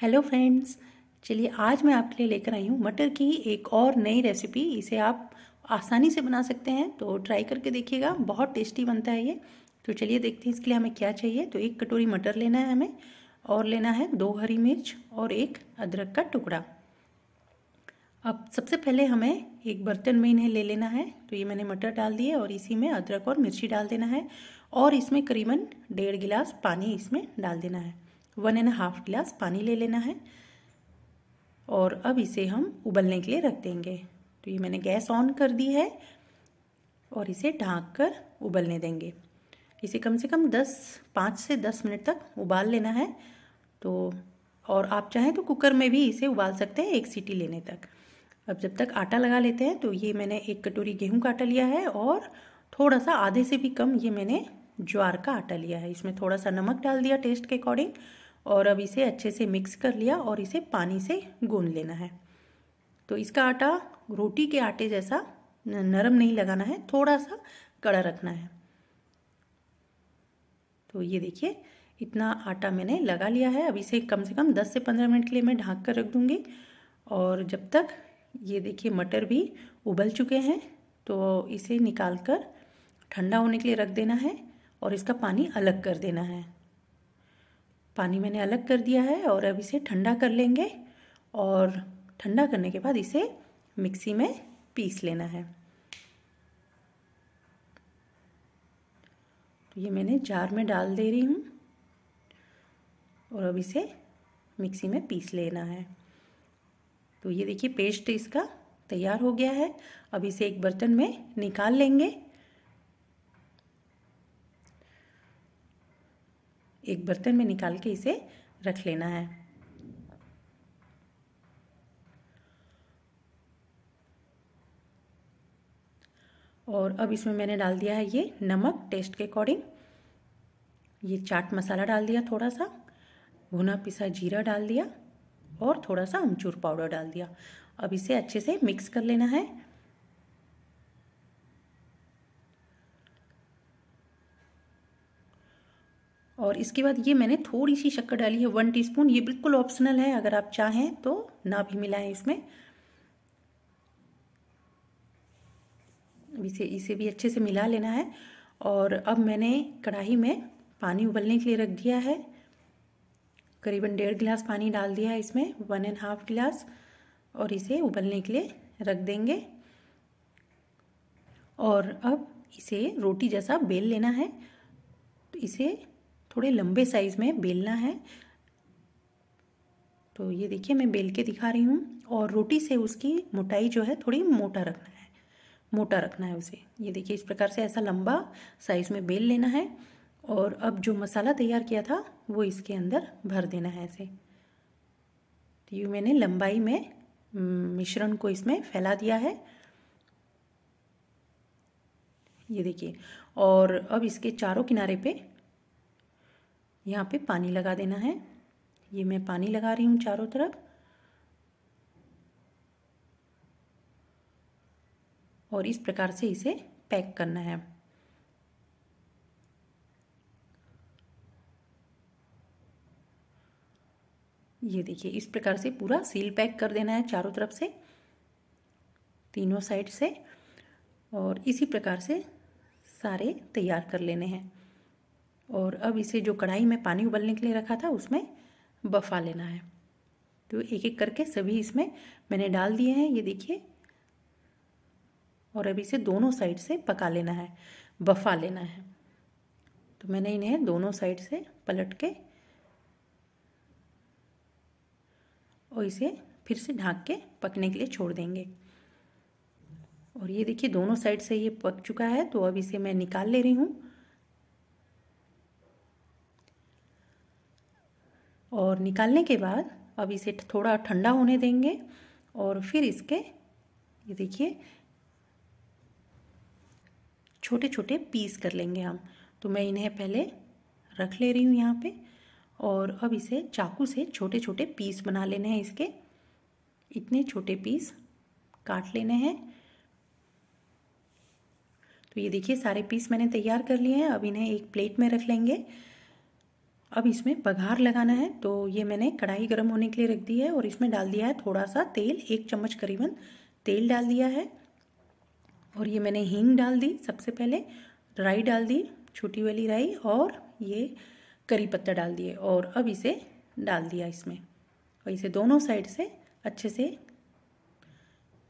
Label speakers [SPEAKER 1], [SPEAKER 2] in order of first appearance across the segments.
[SPEAKER 1] hello friends चलिए आज मैं आपके लिए लेकर आई हूँ मटर की एक और नई रेसिपी इसे आप आसानी से बना सकते हैं तो ट्राई करके देखिएगा बहुत टेस्टी बनता है ये तो चलिए देखते हैं इसके लिए हमें क्या चाहिए तो एक कटोरी मटर लेना है हमें और लेना है दो हरी मिर्च और एक अदरक का टुकड़ा अब सबसे पहले हमें एक बर्तन में इन्हें ले लेना है तो ये मैंने मटर डाल दिए और इसी में अदरक और मिर्ची डाल देना है और इसमें करीबन डेढ़ गिलास पानी इसमें डाल देना है वन एंड हाफ गिलास पानी ले लेना है और अब इसे हम उबलने के लिए रख देंगे तो ये मैंने गैस ऑन कर दी है और इसे ढाँक कर उबलने देंगे इसे कम से कम दस पाँच से दस मिनट तक उबाल लेना है तो और आप चाहें तो कुकर में भी इसे उबाल सकते हैं एक सीटी लेने तक अब जब तक आटा लगा लेते हैं तो ये मैंने एक कटोरी गेहूं का आटा लिया है और थोड़ा सा आधे से भी कम ये मैंने ज्वार का आटा लिया है इसमें थोड़ा सा नमक डाल दिया टेस्ट के अकॉर्डिंग और अब इसे अच्छे से मिक्स कर लिया और इसे पानी से गूंद लेना है तो इसका आटा रोटी के आटे जैसा नरम नहीं लगाना है थोड़ा सा कड़ा रखना है तो ये देखिए इतना आटा मैंने लगा लिया है अब इसे कम से कम 10 से 15 मिनट के लिए मैं ढाँक कर रख दूँगी और जब तक ये देखिए मटर भी उबल चुके हैं तो इसे निकाल कर ठंडा होने के लिए रख देना है और इसका पानी अलग कर देना है पानी मैंने अलग कर दिया है और अब इसे ठंडा कर लेंगे और ठंडा करने के बाद इसे मिक्सी में पीस लेना है तो ये मैंने जार में डाल दे रही हूँ और अब इसे मिक्सी में पीस लेना है तो ये देखिए पेस्ट इसका तैयार हो गया है अब इसे एक बर्तन में निकाल लेंगे एक बर्तन में निकाल के इसे रख लेना है और अब इसमें मैंने डाल दिया है ये नमक टेस्ट के अकॉर्डिंग ये चाट मसाला डाल दिया थोड़ा सा भुना पिसा जीरा डाल दिया और थोड़ा सा अमचूर पाउडर डाल दिया अब इसे अच्छे से मिक्स कर लेना है और इसके बाद ये मैंने थोड़ी सी शक्कर डाली है वन टीस्पून ये बिल्कुल ऑप्शनल है अगर आप चाहें तो ना भी मिलाएं इसमें इसे इसे भी अच्छे से मिला लेना है और अब मैंने कढ़ाई में पानी उबलने के लिए रख दिया है करीबन डेढ़ गिलास पानी डाल दिया है इसमें वन एंड हाफ गिलास और इसे उबलने के लिए रख देंगे और अब इसे रोटी जैसा बेल लेना है तो इसे थोड़े लंबे साइज़ में बेलना है तो ये देखिए मैं बेल के दिखा रही हूँ और रोटी से उसकी मोटाई जो है थोड़ी मोटा रखना है मोटा रखना है उसे ये देखिए इस प्रकार से ऐसा लंबा साइज़ में बेल लेना है और अब जो मसाला तैयार किया था वो इसके अंदर भर देना है ऐसे तो ये मैंने लंबाई में मिश्रण को इसमें फैला दिया है ये देखिए और अब इसके चारों किनारे पे यहाँ पे पानी लगा देना है ये मैं पानी लगा रही हूँ चारों तरफ और इस प्रकार से इसे पैक करना है ये देखिए इस प्रकार से पूरा सील पैक कर देना है चारों तरफ से तीनों साइड से और इसी प्रकार से सारे तैयार कर लेने हैं और अब इसे जो कढ़ाई में पानी उबलने के लिए रखा था उसमें बफा लेना है तो एक एक करके सभी इसमें मैंने डाल दिए हैं ये देखिए और अब इसे दोनों साइड से पका लेना है बफा लेना है तो मैंने इन्हें दोनों साइड से पलट के और इसे फिर से ढाँक के पकने के लिए छोड़ देंगे और ये देखिए दोनों साइड से ये पक चुका है तो अब इसे मैं निकाल ले रही हूँ और निकालने के बाद अब इसे थोड़ा ठंडा होने देंगे और फिर इसके ये देखिए छोटे छोटे पीस कर लेंगे हम तो मैं इन्हें पहले रख ले रही हूँ यहाँ पे और अब इसे चाकू से छोटे छोटे पीस बना लेने हैं इसके इतने छोटे पीस काट लेने हैं तो ये देखिए सारे पीस मैंने तैयार कर लिए हैं अब इन्हें एक प्लेट में रख लेंगे अब इसमें बघार लगाना है तो ये मैंने कढ़ाई गर्म होने के लिए रख दी है और इसमें डाल दिया है थोड़ा सा तेल एक चम्मच करीबन तेल डाल दिया है और ये मैंने हींग डाल दी सबसे पहले राई डाल दी छोटी वाली राई और ये करी पत्ता डाल दिए और अब इसे डाल दिया इसमें और इसे दोनों साइड से अच्छे से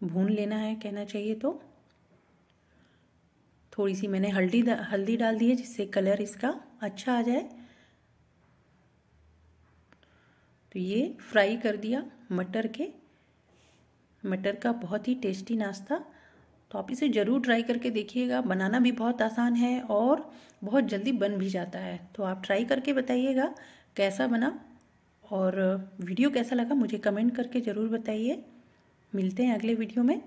[SPEAKER 1] भून लेना है कहना चाहिए तो थोड़ी सी मैंने हल्दी हल्दी डाल दी है जिससे कलर इसका अच्छा आ जाए तो ये फ्राई कर दिया मटर के मटर का बहुत ही टेस्टी नाश्ता तो आप इसे ज़रूर ट्राई करके देखिएगा बनाना भी बहुत आसान है और बहुत जल्दी बन भी जाता है तो आप ट्राई करके बताइएगा कैसा बना और वीडियो कैसा लगा मुझे कमेंट करके ज़रूर बताइए मिलते हैं अगले वीडियो में